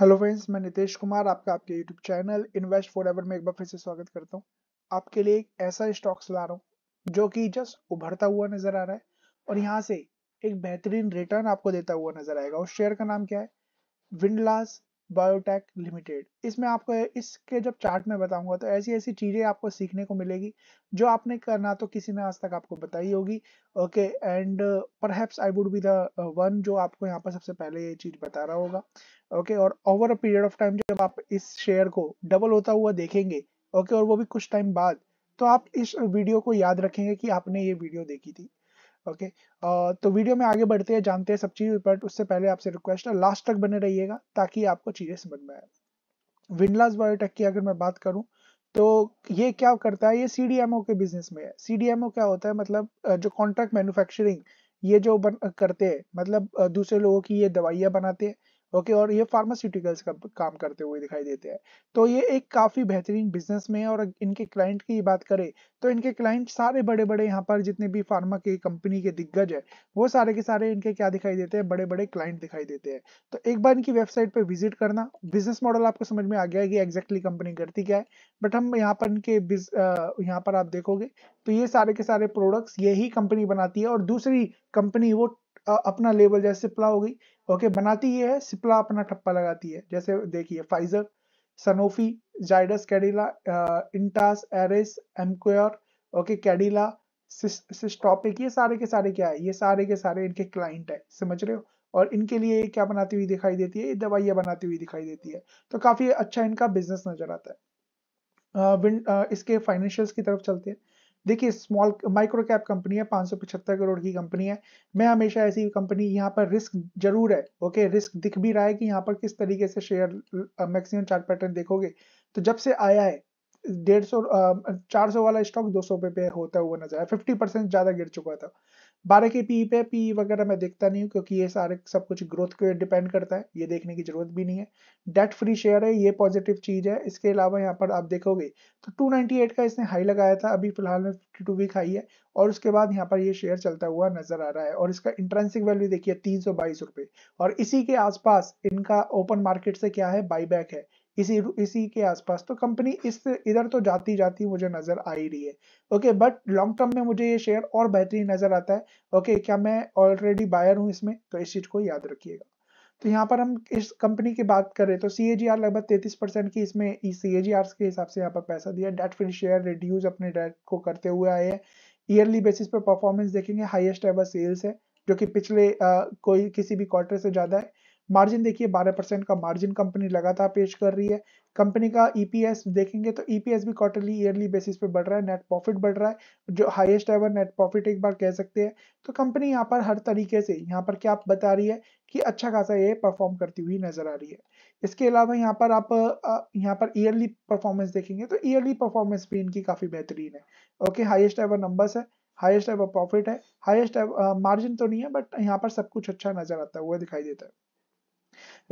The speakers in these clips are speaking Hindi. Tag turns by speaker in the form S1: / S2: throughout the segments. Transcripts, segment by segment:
S1: हेलो फ्रेंड्स मैं नितेश कुमार आपका आपके YouTube channel invest for ever में एक बार फिर से स्वागत करता हूँ आपके लिए एक ऐसा स्टॉक्स ला रहा हूँ जो कि जस्ट उभरता हुआ नजर आ रहा है और यहाँ से एक बेहतरीन रिटर्न आपको देता हुआ नजर आएगा उस शेयर का नाम क्या है विंडलास बायोटेक लिमिटेड इसमें आपको इसके जब चार्ट में बताऊंगा तो ऐसी ऐसी चीज़ें आपको सीखने को मिलेगी जो आपने करना तो किसी ने आज तक आपको बताई होगी okay and perhaps I would be the one जो आपको यहाँ पर सबसे पहले ये चीज़ बता रहा होगा ओके okay, और over a period of time जब आप इस शेयर को डबल होता हुआ देखेंगे ओके okay, और वो भी कुछ टाइम बाद तो आप इस वीडियो को याद रखेंगे कि आपने ये वीडियो देखी थी ओके uh, तो वीडियो में आगे बढ़ते हैं जानते हैं सब चीज़ बट उससे पहले आपसे रिक्वेस्ट है लास्ट तक बने रहिएगा ताकि आपको चीज़ें समझ में आए विंडलास बायोटेक की अगर मैं बात करूं तो ये क्या करता है ये सी के बिजनेस में है सी क्या होता है मतलब जो कॉन्ट्रैक्ट मैन्युफैक्चरिंग ये जो बन करते हैं मतलब दूसरे लोगों की ये दवाइयाँ बनाते हैं ओके और ये फार्मास्यूटिकल्स का काम करते हुए दिखाई देते हैं तो ये एक काफ़ी बेहतरीन बिजनेस में और इनके क्लाइंट की बात करें तो इनके क्लाइंट सारे बड़े बड़े यहाँ पर जितने भी फार्मा के कंपनी के दिग्गज है वो सारे के सारे इनके क्या दिखाई देते हैं बड़े बड़े क्लाइंट दिखाई देते हैं तो एक बार इनकी वेबसाइट पर विजिट करना बिजनेस मॉडल आपको समझ में आ गया है कि एग्जैक्टली कंपनी करती क्या है बट हम यहाँ पर इनके यहाँ पर आप देखोगे तो ये सारे के सारे प्रोडक्ट्स यही कंपनी बनाती है और दूसरी कंपनी वो अपना लेवल जैसे प्ला हो गई ओके बनाती ये है सिप्ला अपना ठप्पा लगाती है जैसे देखिए Pfizer Sanofi Zydus Cadila Intas Eris Emcure okay Cadila सिस्टॉपिक ये सारे के सारे क्या है ये सारे के सारे इनके क्लाइंट है समझ रहे हो और इनके लिए क्या बनाती हुई दिखाई देती है ये दवाइयाँ बनाती हुई दिखाई देती है तो काफ़ी अच्छा इनका बिजनेस नजर आता है आ, आ, इसके फाइनेंशियल्स की तरफ चलते हैं देखिए स्मॉल माइक्रो कैप कंपनी है पाँच करोड़ की कंपनी है मैं हमेशा ऐसी कंपनी यहाँ पर रिस्क जरूर है ओके रिस्क दिख भी रहा है कि यहाँ पर किस तरीके से शेयर मैक्सिमम चार्ट पैटर्न देखोगे तो जब से आया है डेढ़ सौ चार सौ वाला स्टॉक दो सौ पे, होता हुआ नजर आया फिफ्टी परसेंट ज्यादा गिर चुका था बारह के पी e पे पी e वगैरह मैं देखता नहीं हूँ क्योंकि ये सारे सब कुछ ग्रोथ पे डिपेंड करता है ये देखने की जरूरत भी नहीं है डेट फ्री शेयर है ये पॉजिटिव चीज है इसके अलावा यहाँ पर आप देखोगे तो 298 का इसने हाई लगाया था अभी फिलहाल में फिफ्टी टू वीक हाई है और उसके बाद यहाँ पर ये शेयर चलता हुआ नजर आ रहा है और इसका इंट्रेंसिक वैल्यू देखिए तीन सौ और इसी के आसपास इनका ओपन मार्केट से क्या है बाईबैक है इसी इसी के आसपास तो कंपनी इस इधर तो जाती जाती मुझे नजर आ ही रही है ओके बट लॉन्ग टर्म में मुझे ये शेयर और बेहतरीन नजर आता है ओके क्या मैं ऑलरेडी बायर हूँ इसमें तो इस चीज को याद रखिएगा तो यहाँ पर हम इस कंपनी की बात करें तो सी लगभग तैतीस परसेंट की इसमें सी के हिसाब से यहाँ पर पैसा दिया डेट फ्री शेयर रिड्यूस अपने डेट को करते हुए आए हैं ईयरली बेसिस पर परफॉर्मेंस देखेंगे हाईएस्ट एवर सेल्स है जो कि पिछले आ, कोई किसी भी क्वार्टर से ज़्यादा है मार्जिन देखिए 12 परसेंट का मार्जिन कंपनी लगातार पेश कर रही है कंपनी का ईपीएस e देखेंगे तो ईपीएस e भी क्वार्टरली ईयरली बेसिस पे बढ़ रहा है नेट प्रॉफिट बढ़ रहा है जो हाईएस्ट एवर नेट प्रॉफिट एक बार कह सकते हैं तो कंपनी यहाँ पर हर तरीके से यहाँ पर क्या आप बता रही है कि अच्छा खासा ये परफॉर्म करती हुई नजर आ रही है इसके अलावा यहाँ पर आप यहाँ पर ईयरली परफॉर्मेंस देखेंगे तो ईयरली परफॉर्मेंस भी इनकी काफी बेहतरीन है ओके हाइएस्ट एवर नंबर्स है हाइएस्ट एवर प्रॉफिट है हाइएस्ट मार्जिन तो नहीं है बट यहाँ पर सब कुछ अच्छा नजर आता हुआ दिखाई देता है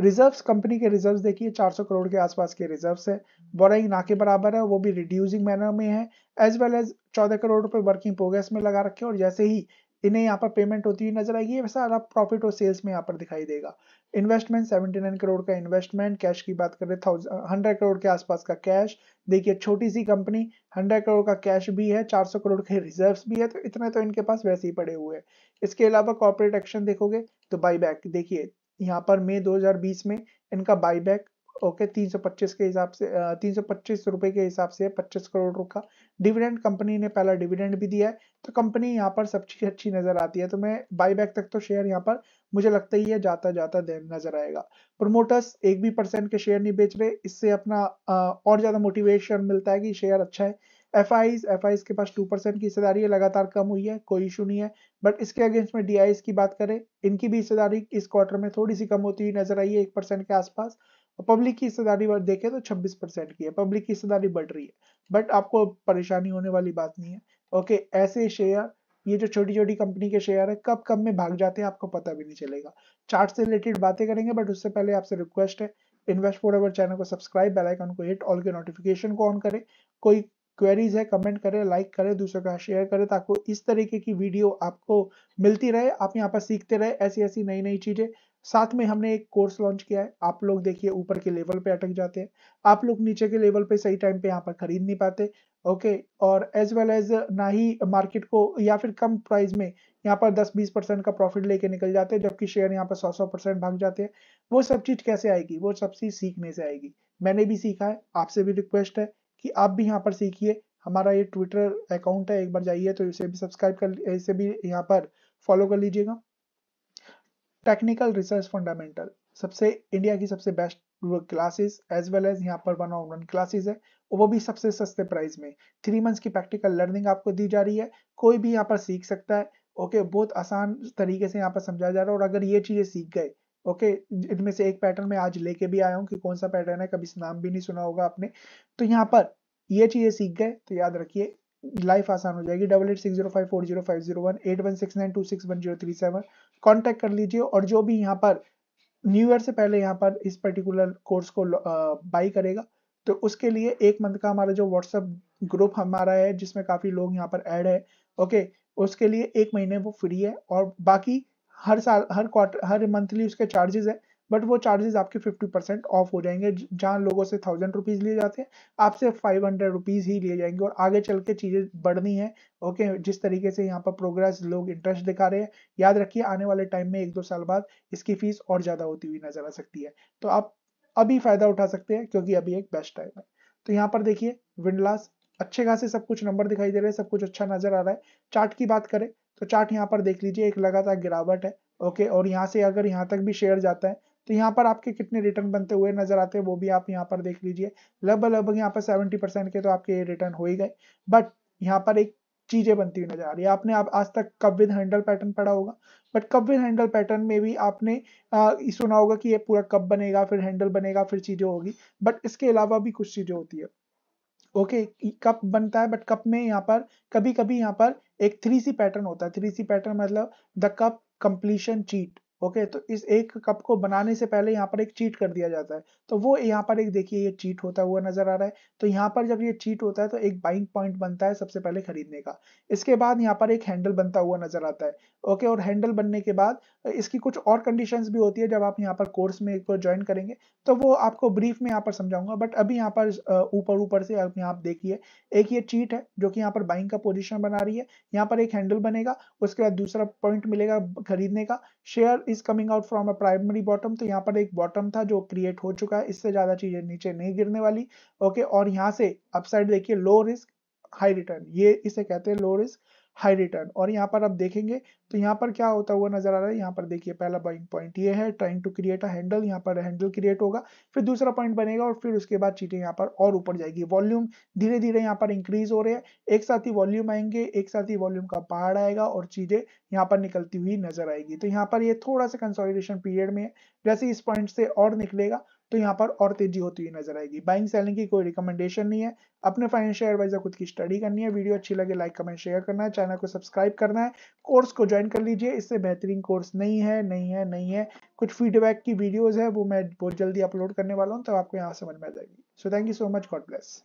S1: रिजर्व्स कंपनी के रिजर्व्स देखिए 400 करोड़ के आसपास के रिजर्व्स है बोराइंग ना के बराबर है वो भी रिड्यूसिंग मैनर में है एज वेल एज चौदह करोड़ रुपए वर्किंग प्रोग्रेस में लगा रखे और जैसे ही इन्हें यहाँ पर पेमेंट होती हुई नजर आएगी वैसा आप प्रॉफिट और सेल्स में यहाँ पर दिखाई देगा इन्वेस्टमेंट 79 करोड़ का इन्वेस्टमेंट कैश की बात करें हंड्रेड करोड़ के आसपास का कैश देखिए छोटी सी कंपनी हंड्रेड करोड़ का कैश भी है 400 करोड़ के रिजर्व्स भी है तो इतने तो इनके पास वैसे ही पड़े हुए हैं इसके अलावा कॉर्पोरेट एक्शन देखोगे तो बाई देखिए यहाँ पर मई 2020 में इनका बाईबैक ओके 325 के हिसाब से तीन सौ पच्चीस रुपए के हिसाब से 25 करोड़ रुका का डिविडेंड कंपनी ने पहला डिविडेंड भी दिया है तो कंपनी यहाँ पर सब चीज अच्छी नजर आती है तो मैं बाईबैक तक तो शेयर यहाँ पर मुझे लगता ही है जाता जाता नजर आएगा प्रमोटर्स एक भी परसेंट के शेयर नहीं बेच रहे इससे अपना और ज्यादा मोटिवेशन मिलता है कि शेयर अच्छा है एफ आईज एफ आईज के पास टू परसेंट की हिस्सेदारी है लगातार कम हुई है कोई इशू नहीं है बट इसके अगेंस्ट में डी की बात करें इनकी भी हिस्सेदारी इस क्वार्टर में थोड़ी सी कम होती हुई नजर आई है एक परसेंट के आसपास और पब्लिक की हिस्सेदारी देखें तो छब्बीस परसेंट की है पब्लिक की हिस्सेदारी बढ़ रही है बट आपको परेशानी होने वाली बात नहीं है ओके ऐसे शेयर ये जो छोटी छोटी कंपनी के शेयर है कब कब में भाग जाते हैं आपको पता भी नहीं चलेगा चार्ट से रिलेटेड बातें करेंगे बट उससे पहले आपसे रिक्वेस्ट है इन्वेस्ट फॉर चैनल को सब्सक्राइब बेल आइकन को हिट ऑल के नोटिफिकेशन को ऑन करें कोई क्वेरीज है कमेंट करें लाइक करें दूसरों का शेयर करें ताकि इस तरीके की वीडियो आपको मिलती रहे आप यहाँ पर सीखते रहे ऐसी ऐसी नई नई चीज़ें साथ में हमने एक कोर्स लॉन्च किया है आप लोग देखिए ऊपर के लेवल पे अटक जाते हैं आप लोग नीचे के लेवल पे सही टाइम पे यहाँ पर खरीद नहीं पाते ओके और एज वेल एज ना ही मार्केट को या फिर कम प्राइस में यहाँ पर 10-20 परसेंट का प्रॉफिट लेके निकल जाते हैं जबकि शेयर यहाँ पर 100-100 परसेंट भाग जाते हैं वो सब चीज़ कैसे आएगी वो सब चीज़ सीखने से आएगी मैंने भी सीखा है आपसे भी रिक्वेस्ट है कि आप भी यहाँ पर सीखिए हमारा ये ट्विटर अकाउंट है एक बार जाइए तो इसे भी सब्सक्राइब कर इसे भी यहाँ पर फॉलो कर लीजिएगा टेक्निकल रिसर्च फंडामेंटल सबसे इंडिया की सबसे best classes as well as यहाँ पर वन ऑन वन क्लासेस है वो भी सबसे सस्ते प्राइस में थ्री मंथ्स की प्रैक्टिकल लर्निंग आपको दी जा रही है कोई भी यहाँ पर सीख सकता है ओके बहुत आसान तरीके से यहाँ पर समझाया जा रहा है और अगर ये चीज़ें सीख गए ओके इनमें से एक पैटर्न में आज लेके भी आया हूँ कि कौन सा पैटर्न है कभी नाम भी नहीं सुना होगा आपने तो यहाँ पर ये चीजें सीख गए तो याद रखिए लाइफ आसान हो जाएगी double eight six zero five four zero five zero one eight one six nine two six one zero three seven contact कर लीजिए और जो भी यहाँ पर न्यू ईयर से पहले यहाँ पर इस पर्टिकुलर कोर्स को बाई करेगा तो उसके लिए एक मंथ का हमारा जो व्हाट्सएप ग्रुप हमारा है जिसमें काफी लोग यहाँ पर ऐड है ओके उसके लिए एक महीने वो फ्री है और बाकी हर साल हर क्वार्टर हर मंथली उसके चार्जेस है बट वो चार्जेस आपके फिफ्टी परसेंट ऑफ हो जाएंगे जहाँ लोगों से थाउजेंड रुपीज़ लिए जाते हैं आपसे फाइव हंड्रेड रुपीज़ ही लिए जाएंगे और आगे चल के चीज़ें बढ़नी है ओके जिस तरीके से यहाँ पर प्रोग्रेस लोग इंटरेस्ट दिखा रहे हैं याद रखिए आने वाले टाइम में एक दो साल बाद इसकी फीस और ज़्यादा होती हुई नजर आ सकती है तो आप अभी फ़ायदा उठा सकते हैं क्योंकि अभी एक बेस्ट टाइम है तो यहाँ पर देखिए विंडलास अच्छे खासे सब कुछ नंबर दिखाई दे रहे हैं सब कुछ अच्छा नजर आ रहा है चार्ट की बात करें तो चार्ट यहाँ पर देख लीजिए एक लगातार गिरावट है ओके और यहाँ से अगर यहाँ तक भी शेयर जाता है तो यहाँ पर आपके कितने रिटर्न बनते हुए नजर आते हैं वो भी आप यहाँ पर देख लीजिए लगभग लगभग यहाँ पर सेवेंटी परसेंट के तो आपके ये रिटर्न हो ही गए बट यहाँ पर एक चीजें बनती हुई नजर आ रही है आपने आप आज तक कब विद हैंडल पैटर्न पढ़ा होगा बट कब विद हैंडल पैटर्न में भी आपने आ, सुना होगा कि ये पूरा कब बनेगा फिर हैंडल बनेगा फिर चीजें होगी बट इसके अलावा भी कुछ चीजें होती है ओके कप बनता है बट कप में यहाँ पर कभी कभी यहाँ पर एक थ्री सी पैटर्न होता है थ्री सी पैटर्न मतलब the cup completion cheat okay तो इस एक कप को बनाने से पहले यहाँ पर एक चीट कर दिया जाता है तो वो यहाँ पर एक देखिए ये चीट होता हुआ नजर आ रहा है तो यहाँ पर जब ये चीट होता है तो एक बाइंग पॉइंट बनता है सबसे पहले खरीदने का इसके बाद यहाँ पर एक हैंडल बनता हुआ नजर आता है ओके और हैंडल बनने के बाद इसकी कुछ और कंडीशन भी होती है जब आप यहाँ पर कोर्स में को ज्वाइन करेंगे तो वो आपको ब्रीफ में यहाँ पर समझाऊंगा बट अभी यहाँ पर ऊपर ऊपर से आप यहाँ देखिए एक ये चीट है जो कि यहाँ पर बाइंग का पोजिशन बना रही है यहाँ पर एक हैंडल बनेगा उसके बाद दूसरा पॉइंट मिलेगा खरीदने का share is coming out from a primary bottom तो यहाँ पर एक बॉटम था जो क्रिएट हो चुका है इससे ज्यादा चीजें नीचे नहीं गिरने वाली ओके और यहाँ से अपसाइड देखिए लो रिस्क हाई रिटर्न ये इसे कहते हैं लो रिस्क हाई रिटर्न और यहाँ पर आप देखेंगे तो यहाँ पर क्या होता हुआ नजर आ रहा है यहाँ पर देखिए पहला बाइंग पॉइंट ये है trying to create a handle यहाँ पर हैंडल क्रिएट होगा फिर दूसरा पॉइंट बनेगा और फिर उसके बाद चीटें यहाँ पर और ऊपर जाएगी वॉल्यूम धीरे धीरे यहाँ पर इंक्रीज हो रहे हैं एक साथ ही वॉल्यूम आएंगे एक साथ ही वॉल्यूम का पहाड़ आएगा और चीजें यहाँ पर निकलती हुई नजर आएगी तो यहाँ पर ये थोड़ा सा कंसोलिडेशन पीरियड में है जैसे इस पॉइंट से और निकलेगा तो यहाँ पर और तेजी होती हुई नजर आएगी बाइंग सेलिंग की कोई रिकमेंडेशन नहीं है अपने फाइनेंशियल एडवाइजर खुद की स्टडी करनी है वीडियो अच्छी लगे लाइक कमेंट शेयर करना है चैनल को सब्सक्राइब करना है कोर्स को ज्वाइन कर लीजिए इससे बेहतरीन कोर्स नहीं है नहीं है नहीं है कुछ फीडबैक की वीडियोज है वो मैं बहुत जल्दी अपलोड करने वाला हूँ तो आपको यहाँ समझ में आ जाएगी so thank you so much God bless